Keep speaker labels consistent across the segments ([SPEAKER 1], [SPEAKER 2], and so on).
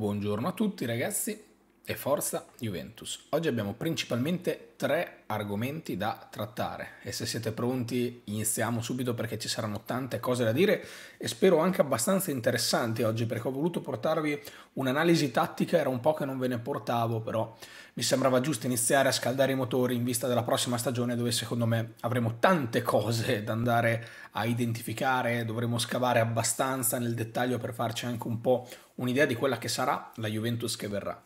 [SPEAKER 1] Buongiorno a tutti ragazzi e Forza Juventus. Oggi abbiamo principalmente tre argomenti da trattare e se siete pronti iniziamo subito perché ci saranno tante cose da dire e spero anche abbastanza interessanti oggi perché ho voluto portarvi un'analisi tattica, era un po' che non ve ne portavo però mi sembrava giusto iniziare a scaldare i motori in vista della prossima stagione dove secondo me avremo tante cose da andare a identificare, dovremo scavare abbastanza nel dettaglio per farci anche un po' un'idea di quella che sarà la Juventus che verrà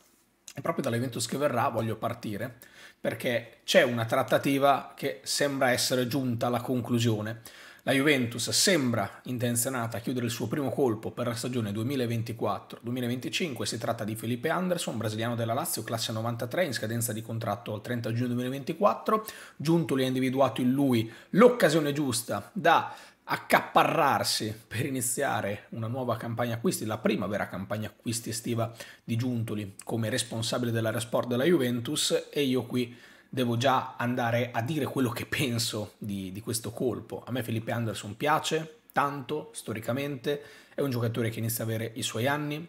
[SPEAKER 1] proprio dalla Juventus che verrà voglio partire perché c'è una trattativa che sembra essere giunta alla conclusione. La Juventus sembra intenzionata a chiudere il suo primo colpo per la stagione 2024-2025, si tratta di Felipe Anderson, brasiliano della Lazio, classe 93, in scadenza di contratto al 30 giugno 2024. Giunto li ha individuato in lui l'occasione giusta da accaparrarsi per iniziare una nuova campagna acquisti, la prima vera campagna acquisti estiva di Giuntoli come responsabile dell'area sport della Juventus e io qui devo già andare a dire quello che penso di, di questo colpo. A me Felipe Anderson piace tanto storicamente, è un giocatore che inizia ad avere i suoi anni,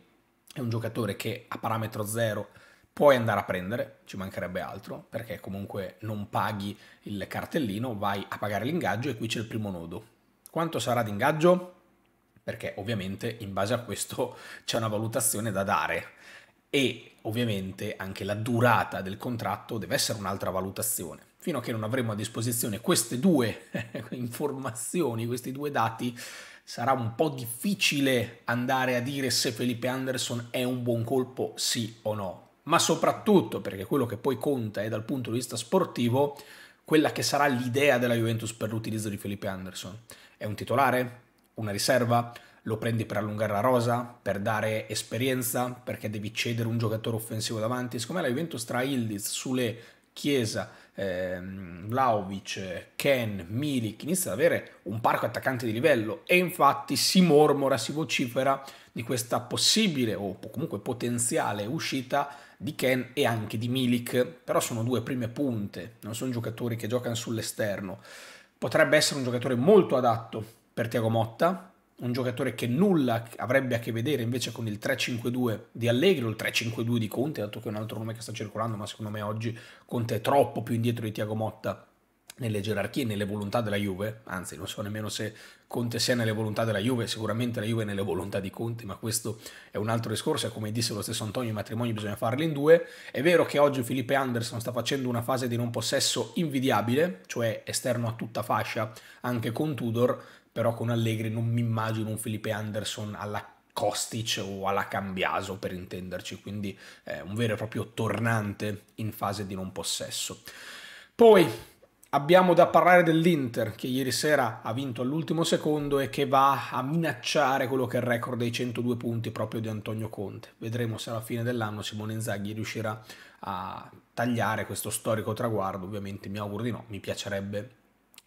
[SPEAKER 1] è un giocatore che a parametro zero puoi andare a prendere, ci mancherebbe altro, perché comunque non paghi il cartellino, vai a pagare l'ingaggio e qui c'è il primo nodo. Quanto sarà d'ingaggio? Perché ovviamente in base a questo c'è una valutazione da dare e ovviamente anche la durata del contratto deve essere un'altra valutazione. Fino a che non avremo a disposizione queste due informazioni, questi due dati, sarà un po' difficile andare a dire se Felipe Anderson è un buon colpo sì o no. Ma soprattutto perché quello che poi conta è dal punto di vista sportivo quella che sarà l'idea della Juventus per l'utilizzo di Felipe Anderson. È un titolare? Una riserva? Lo prendi per allungare la rosa? Per dare esperienza? Perché devi cedere un giocatore offensivo davanti? Siccome la Juventus tra Ildiz, Sule, Chiesa, ehm, Vlaovic, Ken, Milik inizia ad avere un parco attaccante di livello e infatti si mormora, si vocifera di questa possibile o comunque potenziale uscita di Ken e anche di Milik, però sono due prime punte, non sono giocatori che giocano sull'esterno. Potrebbe essere un giocatore molto adatto per Tiago Motta, un giocatore che nulla avrebbe a che vedere invece con il 3-5-2 di Allegri o il 3-5-2 di Conte, dato che è un altro nome che sta circolando, ma secondo me oggi Conte è troppo più indietro di Tiago Motta nelle gerarchie, nelle volontà della Juve, anzi non so nemmeno se Conte sia nelle volontà della Juve, sicuramente la Juve è nelle volontà di Conte, ma questo è un altro discorso e come disse lo stesso Antonio i matrimoni bisogna farli in due. È vero che oggi Felipe Anderson sta facendo una fase di non possesso invidiabile, cioè esterno a tutta fascia, anche con Tudor, però con Allegri non mi immagino un Felipe Anderson alla Kostic o alla Cambiaso per intenderci, quindi eh, un vero e proprio tornante in fase di non possesso. Poi Abbiamo da parlare dell'Inter che ieri sera ha vinto all'ultimo secondo e che va a minacciare quello che è il record dei 102 punti proprio di Antonio Conte. Vedremo se alla fine dell'anno Simone Inzaghi riuscirà a tagliare questo storico traguardo. Ovviamente mi auguro di no, mi piacerebbe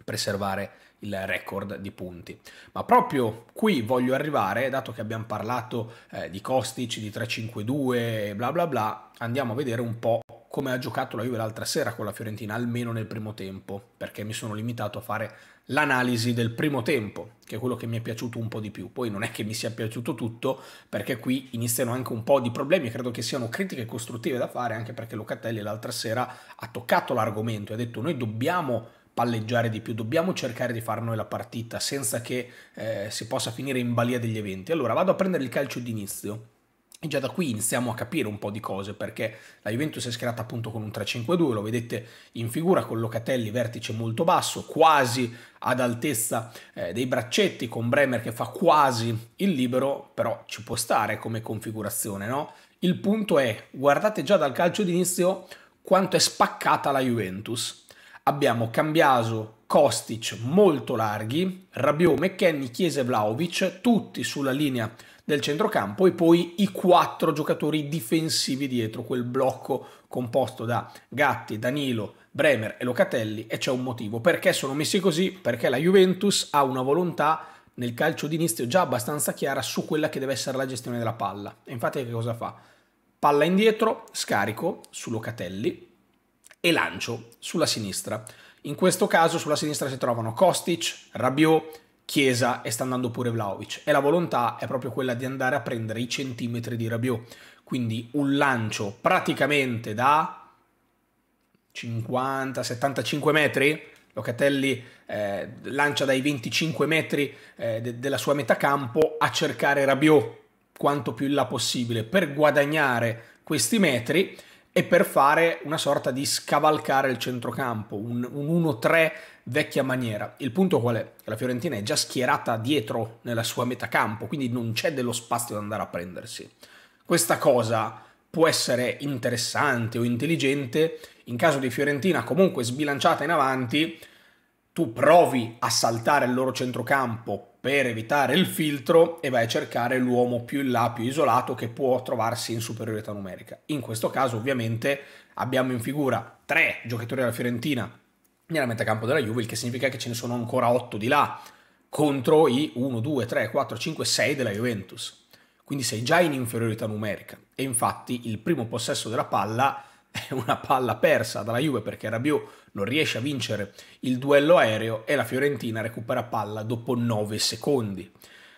[SPEAKER 1] preservare il record di punti. Ma proprio qui voglio arrivare, dato che abbiamo parlato eh, di Kostic, di 3-5-2 bla bla bla, andiamo a vedere un po' come ha giocato la Juve l'altra sera con la Fiorentina, almeno nel primo tempo, perché mi sono limitato a fare l'analisi del primo tempo, che è quello che mi è piaciuto un po' di più. Poi non è che mi sia piaciuto tutto, perché qui iniziano anche un po' di problemi, credo che siano critiche costruttive da fare, anche perché Locatelli l'altra sera ha toccato l'argomento e ha detto noi dobbiamo palleggiare di più, dobbiamo cercare di far noi la partita senza che eh, si possa finire in balia degli eventi. Allora vado a prendere il calcio d'inizio e già da qui iniziamo a capire un po' di cose perché la Juventus è schierata appunto con un 3-5-2, lo vedete in figura con Locatelli vertice molto basso, quasi ad altezza eh, dei braccetti, con Bremer che fa quasi il libero, però ci può stare come configurazione, no? Il punto è, guardate già dal calcio d'inizio quanto è spaccata la Juventus. Abbiamo Cambiaso, Kostic molto larghi, Rabiot, Chiesa e Vlaovic, tutti sulla linea del centrocampo e poi i quattro giocatori difensivi dietro, quel blocco composto da Gatti, Danilo, Bremer e Locatelli e c'è un motivo. Perché sono messi così? Perché la Juventus ha una volontà nel calcio d'inizio già abbastanza chiara su quella che deve essere la gestione della palla. E infatti che cosa fa? Palla indietro, scarico su Locatelli e lancio sulla sinistra. In questo caso sulla sinistra si trovano Kostic, Rabiot, Chiesa e sta andando pure Vlaovic. E la volontà è proprio quella di andare a prendere i centimetri di Rabiot. Quindi un lancio praticamente da 50-75 metri. Locatelli eh, lancia dai 25 metri eh, de della sua metà campo a cercare Rabiot quanto più in là possibile per guadagnare questi metri e per fare una sorta di scavalcare il centrocampo, un, un 1-3 vecchia maniera. Il punto qual è? Che la Fiorentina è già schierata dietro nella sua metà campo, quindi non c'è dello spazio da andare a prendersi. Questa cosa può essere interessante o intelligente in caso di Fiorentina comunque sbilanciata in avanti, tu provi a saltare il loro centrocampo per evitare il filtro e vai a cercare l'uomo più in là, più isolato che può trovarsi in superiorità numerica. In questo caso ovviamente abbiamo in figura tre giocatori della Fiorentina nella metà campo della Juve, il che significa che ce ne sono ancora otto di là contro i 1, 2, 3, 4, 5, 6 della Juventus. Quindi sei già in inferiorità numerica e infatti il primo possesso della palla è una palla persa dalla Juve perché Rabiot non riesce a vincere il duello aereo e la Fiorentina recupera palla dopo 9 secondi.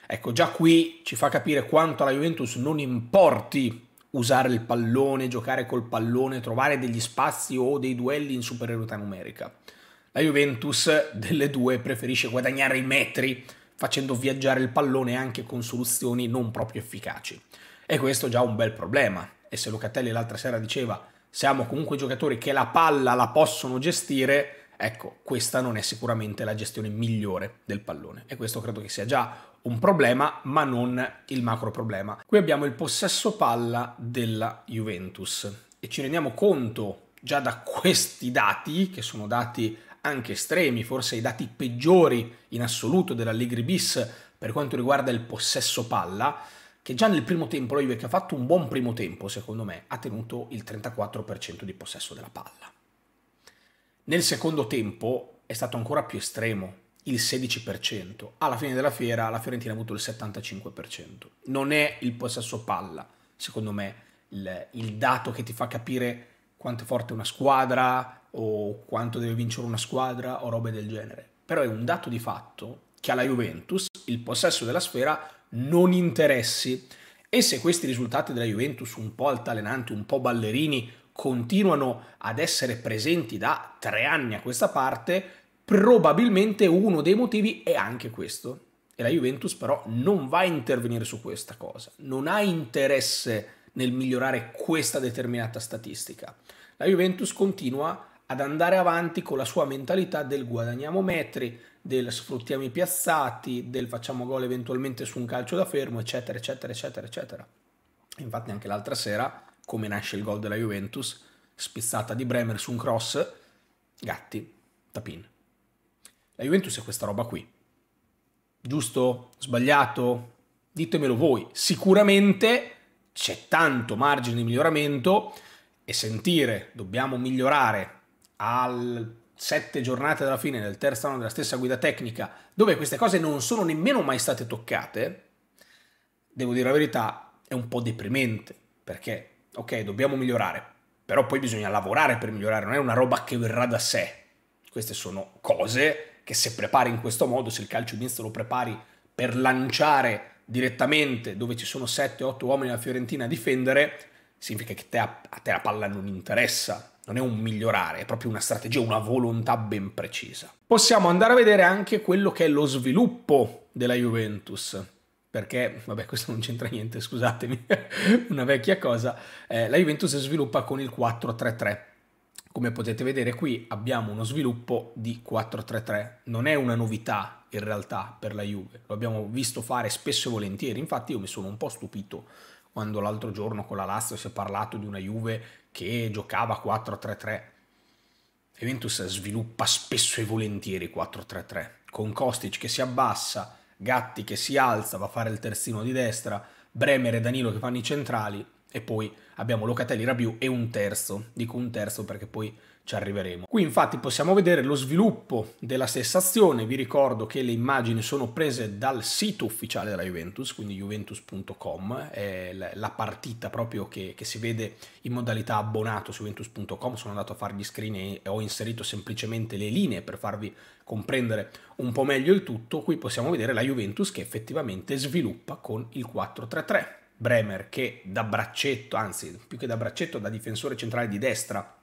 [SPEAKER 1] Ecco, già qui ci fa capire quanto alla Juventus non importi usare il pallone, giocare col pallone, trovare degli spazi o dei duelli in superiorità numerica. La Juventus delle due preferisce guadagnare i metri facendo viaggiare il pallone anche con soluzioni non proprio efficaci. E questo è già un bel problema. E se Locatelli l'altra sera diceva siamo comunque giocatori che la palla la possono gestire, ecco, questa non è sicuramente la gestione migliore del pallone e questo credo che sia già un problema, ma non il macro problema. Qui abbiamo il possesso palla della Juventus e ci rendiamo conto già da questi dati, che sono dati anche estremi, forse i dati peggiori in assoluto della Ligri bis per quanto riguarda il possesso palla, che già nel primo tempo la Juve, che ha fatto un buon primo tempo, secondo me, ha tenuto il 34% di possesso della palla. Nel secondo tempo è stato ancora più estremo, il 16%. Alla fine della fiera la Fiorentina ha avuto il 75%. Non è il possesso palla, secondo me, il, il dato che ti fa capire quanto è forte una squadra o quanto deve vincere una squadra o robe del genere. Però è un dato di fatto che alla Juventus il possesso della sfera non interessi. E se questi risultati della Juventus un po' altalenanti, un po' ballerini, continuano ad essere presenti da tre anni a questa parte, probabilmente uno dei motivi è anche questo. E la Juventus però non va a intervenire su questa cosa, non ha interesse nel migliorare questa determinata statistica. La Juventus continua ad andare avanti con la sua mentalità del guadagniamo metri, del sfruttiamo i piazzati, del facciamo gol eventualmente su un calcio da fermo, eccetera, eccetera, eccetera, eccetera. Infatti anche l'altra sera, come nasce il gol della Juventus, spizzata di Bremer su un cross, Gatti, Tapin. La Juventus è questa roba qui. Giusto? Sbagliato? Ditemelo voi. Sicuramente c'è tanto margine di miglioramento e sentire dobbiamo migliorare al sette giornate dalla fine nel terzo anno della stessa guida tecnica, dove queste cose non sono nemmeno mai state toccate, devo dire la verità, è un po' deprimente, perché, ok, dobbiamo migliorare, però poi bisogna lavorare per migliorare, non è una roba che verrà da sé. Queste sono cose che se prepari in questo modo, se il calcio mista lo prepari per lanciare direttamente dove ci sono 7-8 uomini alla Fiorentina a difendere, significa che te a, a te la palla non interessa, non è un migliorare, è proprio una strategia, una volontà ben precisa. Possiamo andare a vedere anche quello che è lo sviluppo della Juventus perché, vabbè, questo non c'entra niente, scusatemi, una vecchia cosa, eh, la Juventus sviluppa con il 4-3-3. Come potete vedere qui abbiamo uno sviluppo di 4-3-3, non è una novità in realtà per la Juve, lo abbiamo visto fare spesso e volentieri, infatti io mi sono un po' stupito quando l'altro giorno con la Lazio si è parlato di una Juve che giocava 4-3-3. Juventus sviluppa spesso e volentieri 4-3-3, con Kostic che si abbassa, Gatti che si alza, va a fare il terzino di destra, Bremer e Danilo che fanno i centrali, e poi abbiamo Locatelli Rabiu e un terzo, dico un terzo perché poi ci arriveremo. Qui infatti possiamo vedere lo sviluppo della stessa azione, vi ricordo che le immagini sono prese dal sito ufficiale della Juventus, quindi juventus.com, è la partita proprio che, che, si vede in modalità abbonato su juventus.com, sono andato a fargli screen e ho inserito semplicemente le linee per farvi comprendere un po' meglio il tutto, qui possiamo vedere la Juventus che effettivamente sviluppa con il 4-3-3 Bremer che da braccetto, anzi più che da braccetto, da difensore centrale di destra,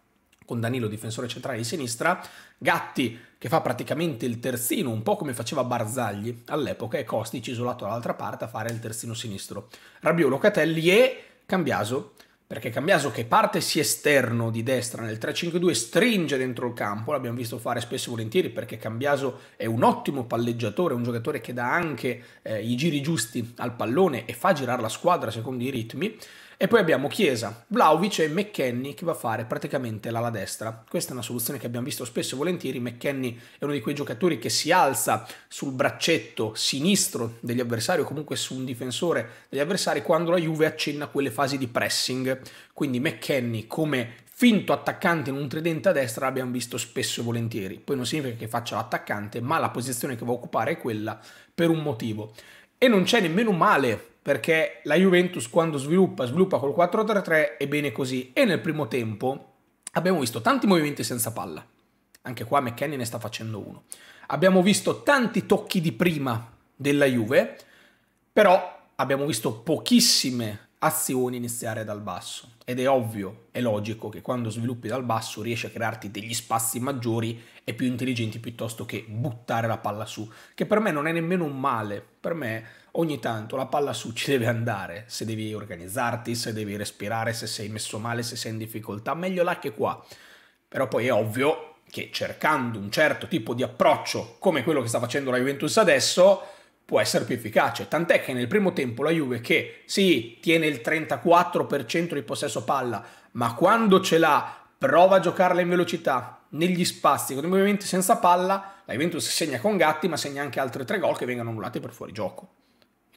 [SPEAKER 1] con Danilo difensore centrale di sinistra, Gatti che fa praticamente il terzino, un po' come faceva Barzagli all'epoca, e Costici isolato dall'altra parte a fare il terzino sinistro. Rabiot, Catelli e Cambiaso perché Cambiaso che parte sia esterno di destra nel 3-5-2 stringe dentro il campo, l'abbiamo visto fare spesso e volentieri perché Cambiaso è un ottimo palleggiatore, un giocatore che dà anche eh, i giri giusti al pallone e fa girare la squadra secondo i ritmi, e poi abbiamo Chiesa, Vlaovic e McKenny che va a fare praticamente l'ala destra. Questa è una soluzione che abbiamo visto spesso e volentieri. McKenny è uno di quei giocatori che si alza sul braccetto sinistro degli avversari o comunque su un difensore degli avversari quando la Juve accenna quelle fasi di pressing. Quindi McKenny come finto attaccante in un tridente a destra l'abbiamo visto spesso e volentieri. Poi non significa che faccia l'attaccante, ma la posizione che va a occupare è quella per un motivo. E non c'è nemmeno male perché la Juventus quando sviluppa, sviluppa col 4-3-3 è bene così. E nel primo tempo abbiamo visto tanti movimenti senza palla, anche qua McKennie ne sta facendo uno. Abbiamo visto tanti tocchi di prima della Juve, però abbiamo visto pochissime azioni iniziare dal basso. Ed è ovvio, è logico che quando sviluppi dal basso riesci a crearti degli spazi maggiori e più intelligenti piuttosto che buttare la palla su, che per me non è nemmeno un male, per me ogni tanto la palla su ci deve andare, se devi organizzarti, se devi respirare, se sei messo male, se sei in difficoltà, meglio là che qua. Però poi è ovvio che cercando un certo tipo di approccio come quello che sta facendo la Juventus adesso può essere più efficace. Tant'è che nel primo tempo la Juve che sì, tiene il 34% di possesso palla, ma quando ce l'ha prova a giocarla in velocità, negli spazi, con i movimenti senza palla, la Juventus segna con Gatti, ma segna anche altri tre gol che vengono annullati per fuori gioco.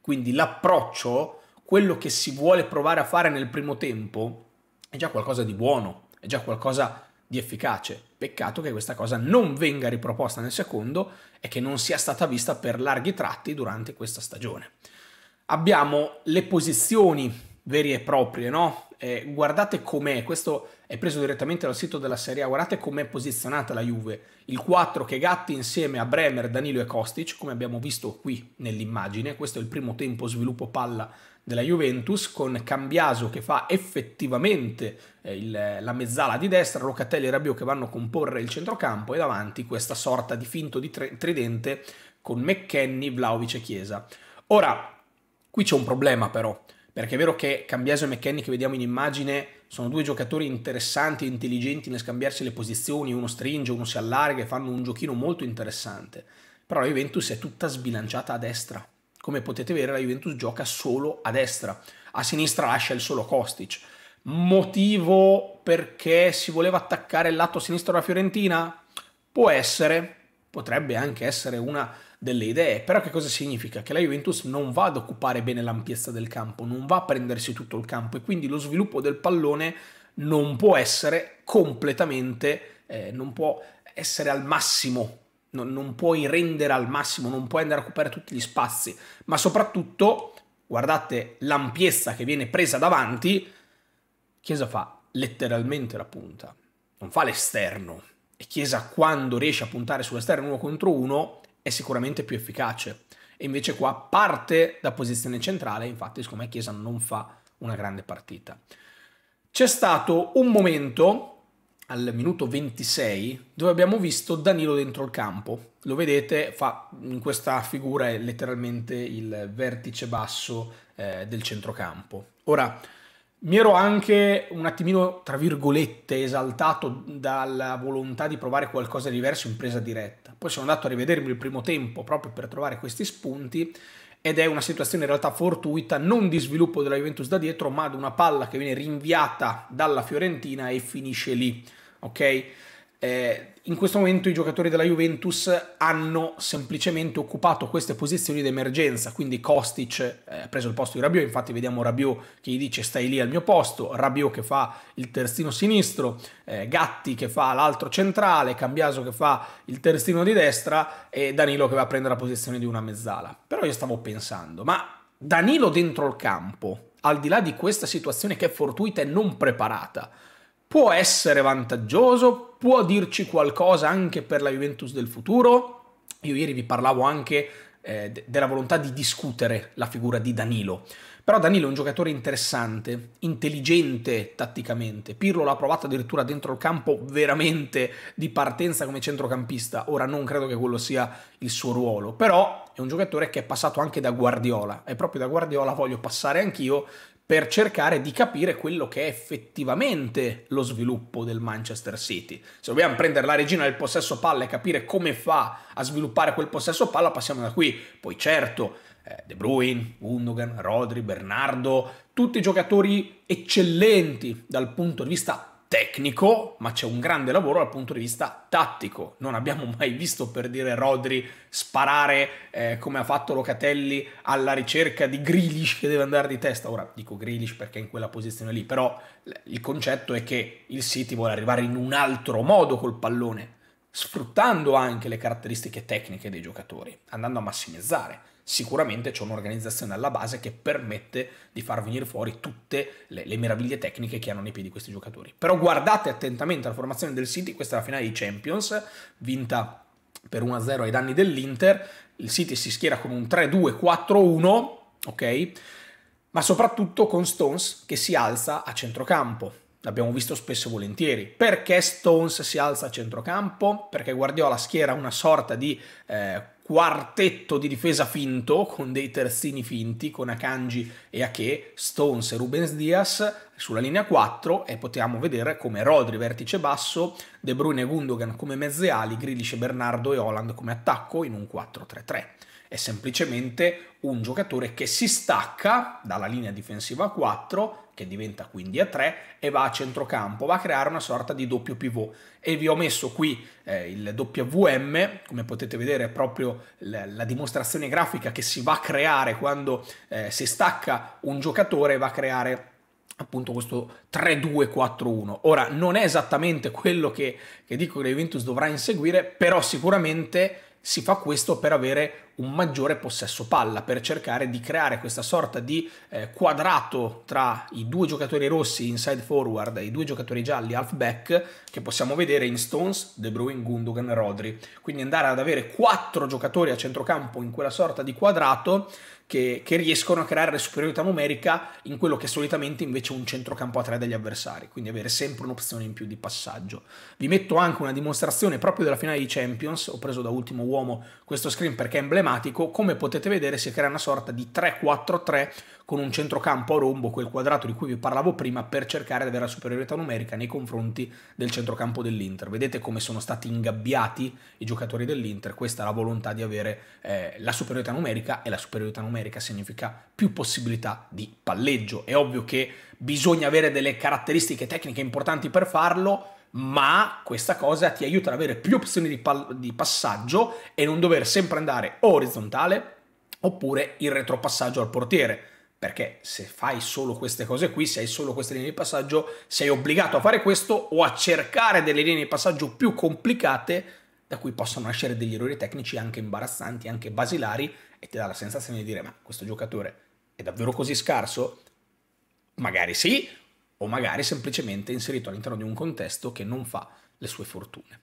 [SPEAKER 1] Quindi l'approccio, quello che si vuole provare a fare nel primo tempo, è già qualcosa di buono, è già qualcosa di efficace. Peccato che questa cosa non venga riproposta nel secondo e che non sia stata vista per larghi tratti durante questa stagione. Abbiamo le posizioni veri e proprie, no? Eh, guardate com'è, questo è preso direttamente dal sito della Serie A, guardate com'è posizionata la Juve. Il 4 che gatti insieme a Bremer, Danilo e Kostic, come abbiamo visto qui nell'immagine, questo è il primo tempo sviluppo palla della Juventus, con Cambiaso che fa effettivamente eh, il, la mezzala di destra, Locatelli e Rabiot che vanno a comporre il centrocampo e davanti questa sorta di finto di tre, tridente con McKenny, Vlaovic e Chiesa. Ora, qui c'è un problema però perché è vero che Cambiaso e McKenny che vediamo in immagine sono due giocatori interessanti e intelligenti nel scambiarsi le posizioni, uno stringe, uno si allarga e fanno un giochino molto interessante, però la Juventus è tutta sbilanciata a destra. Come potete vedere la Juventus gioca solo a destra, a sinistra lascia il solo Kostic. Motivo perché si voleva attaccare il lato sinistro della Fiorentina? Può essere, potrebbe anche essere una delle idee. Però che cosa significa? Che la Juventus non va ad occupare bene l'ampiezza del campo, non va a prendersi tutto il campo e quindi lo sviluppo del pallone non può essere completamente, eh, non può essere al massimo, non, non puoi rendere al massimo, non puoi andare a occupare tutti gli spazi, ma soprattutto, guardate l'ampiezza che viene presa davanti, Chiesa fa letteralmente la punta, non fa l'esterno. E Chiesa quando riesce a puntare sull'esterno uno contro uno è sicuramente più efficace. E invece qua parte da posizione centrale, infatti secondo me Chiesa non fa una grande partita. C'è stato un momento al minuto 26 dove abbiamo visto Danilo dentro il campo. Lo vedete, fa, in questa figura è letteralmente il vertice basso eh, del centrocampo. Ora, mi ero anche un attimino, tra virgolette, esaltato dalla volontà di provare qualcosa di diverso in presa diretta. Poi sono andato a rivedermi il primo tempo proprio per trovare questi spunti ed è una situazione in realtà fortuita, non di sviluppo della Juventus da dietro, ma di una palla che viene rinviata dalla Fiorentina e finisce lì, ok? Eh, in questo momento i giocatori della Juventus hanno semplicemente occupato queste posizioni d'emergenza, quindi Kostic eh, ha eh, preso il posto di Rabiot, infatti vediamo Rabiot che gli dice stai lì al mio posto, Rabiot che fa il terzino sinistro, eh, Gatti che fa l'altro centrale, Cambiaso che fa il terzino di destra e Danilo che va a prendere la posizione di una mezzala. Però io stavo pensando, ma Danilo dentro il campo, al di là di questa situazione che è fortuita e non preparata, può essere vantaggioso, può dirci qualcosa anche per la Juventus del futuro. Io ieri vi parlavo anche eh, della volontà di discutere la figura di Danilo. Però Danilo è un giocatore interessante, intelligente tatticamente. Pirlo l'ha provato addirittura dentro il campo veramente di partenza come centrocampista. Ora non credo che quello sia il suo ruolo, però è un giocatore che è passato anche da Guardiola e proprio da Guardiola voglio passare anch'io per cercare di capire quello che è effettivamente lo sviluppo del Manchester City. Se dobbiamo prendere la regina del possesso palla e capire come fa a sviluppare quel possesso palla, passiamo da qui. Poi certo, eh, De Bruyne, Gundogan, Rodri, Bernardo, tutti giocatori eccellenti dal punto di vista tecnico, ma c'è un grande lavoro dal punto di vista tattico. Non abbiamo mai visto, per dire, Rodri sparare eh, come ha fatto Locatelli alla ricerca di Grealish che deve andare di testa. Ora dico Grealish perché è in quella posizione lì, però il concetto è che il City vuole arrivare in un altro modo col pallone, sfruttando anche le caratteristiche tecniche dei giocatori, andando a massimizzare sicuramente c'è un'organizzazione alla base che permette di far venire fuori tutte le, le, meraviglie tecniche che hanno nei piedi questi giocatori. Però guardate attentamente la formazione del City, questa è la finale di Champions, vinta per 1-0 ai danni dell'Inter, il City si schiera con un 3-2-4-1, ok? Ma soprattutto con Stones che si alza a centrocampo. L'abbiamo visto spesso e volentieri. Perché Stones si alza a centrocampo? Perché Guardiola schiera una sorta di eh, quartetto di difesa finto con dei terzini finti con Akanji e Ake, Stones e Rubens Diaz sulla linea 4 e potevamo vedere come Rodri vertice basso, De Bruyne e Gundogan come mezze ali, Grilisce, Bernardo e Holland come attacco in un 4-3-3 è semplicemente un giocatore che si stacca dalla linea difensiva a 4, che diventa quindi a 3, e va a centrocampo, va a creare una sorta di doppio pivot. E vi ho messo qui eh, il WM, come potete vedere è proprio la, la, dimostrazione grafica che si va a creare quando eh, si stacca un giocatore, va a creare appunto questo 3-2-4-1. Ora non è esattamente quello che, che dico che la Juventus dovrà inseguire, però sicuramente si fa questo per avere un maggiore possesso palla, per cercare di creare questa sorta di eh, quadrato tra i due giocatori rossi inside forward e i due giocatori gialli halfback che possiamo vedere in Stones, De Bruyne, Gundogan e Rodri. Quindi andare ad avere quattro giocatori a centrocampo in quella sorta di quadrato che, che, riescono a creare superiorità numerica in quello che è solitamente invece un centrocampo a tre degli avversari, quindi avere sempre un'opzione in più di passaggio. Vi metto anche una dimostrazione proprio della finale di Champions, ho preso da ultimo uomo questo screen perché è emblematico, come potete vedere si crea una sorta di 3-4-3 con un centrocampo a rombo, quel quadrato di cui vi parlavo prima, per cercare di avere la superiorità numerica nei confronti del centrocampo dell'Inter. Vedete come sono stati ingabbiati i giocatori dell'Inter, questa è la volontà di avere eh, la superiorità numerica e la superiorità numerica America significa più possibilità di palleggio. È ovvio che bisogna avere delle caratteristiche tecniche importanti per farlo, ma questa cosa ti aiuta ad avere più opzioni di, di passaggio e non dover sempre andare orizzontale oppure il retropassaggio al portiere perché se fai solo queste cose qui, se hai solo queste linee di passaggio, sei obbligato a fare questo o a cercare delle linee di passaggio più complicate da cui possono nascere degli errori tecnici anche imbarazzanti, anche basilari, e ti dà la sensazione di dire ma questo giocatore è davvero così scarso? Magari sì, o magari semplicemente inserito all'interno di un contesto che non fa le sue fortune.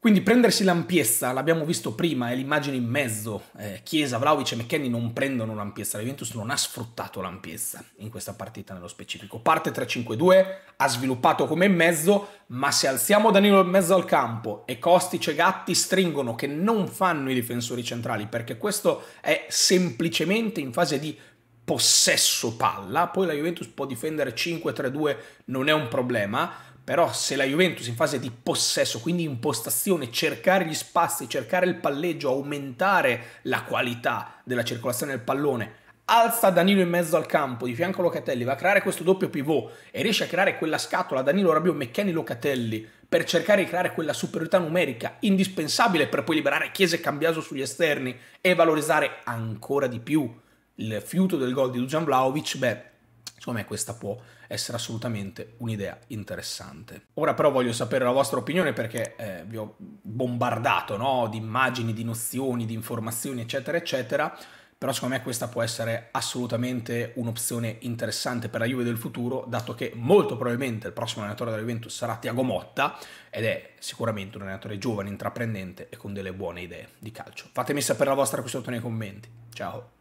[SPEAKER 1] Quindi prendersi l'ampiezza, l'abbiamo visto prima, è eh, l'immagine in mezzo. Eh, Chiesa, Vlaovic e McKenny non prendono l'ampiezza, la Juventus non ha sfruttato l'ampiezza in questa partita nello specifico. Parte 3-5-2, ha sviluppato come mezzo, ma se alziamo Danilo in mezzo al campo e Kostic e Gatti stringono che non fanno i difensori centrali, perché questo è semplicemente in fase di possesso palla, poi la Juventus può difendere 5-3-2, non è un problema, però se la Juventus in fase di possesso, quindi impostazione, cercare gli spazi, cercare il palleggio, aumentare la qualità della circolazione del pallone, alza Danilo in mezzo al campo, di fianco a Locatelli, va a creare questo doppio pivot e riesce a creare quella scatola Danilo Rabiot, Meccheni Locatelli per cercare di creare quella superiorità numerica indispensabile per poi liberare Chiesa e Cambiaso sugli esterni e valorizzare ancora di più il fiuto del gol di Dujan Vlaovic, beh, secondo me questa può essere assolutamente un'idea interessante. Ora però voglio sapere la vostra opinione perché eh, vi ho bombardato no? di immagini, di nozioni, di informazioni, eccetera, eccetera però secondo me questa può essere assolutamente un'opzione interessante per la Juve del futuro, dato che molto probabilmente il prossimo allenatore della Juventus sarà Tiago Motta ed è sicuramente un allenatore giovane, intraprendente e con delle buone idee di calcio. Fatemi sapere la vostra qui sotto nei commenti. Ciao!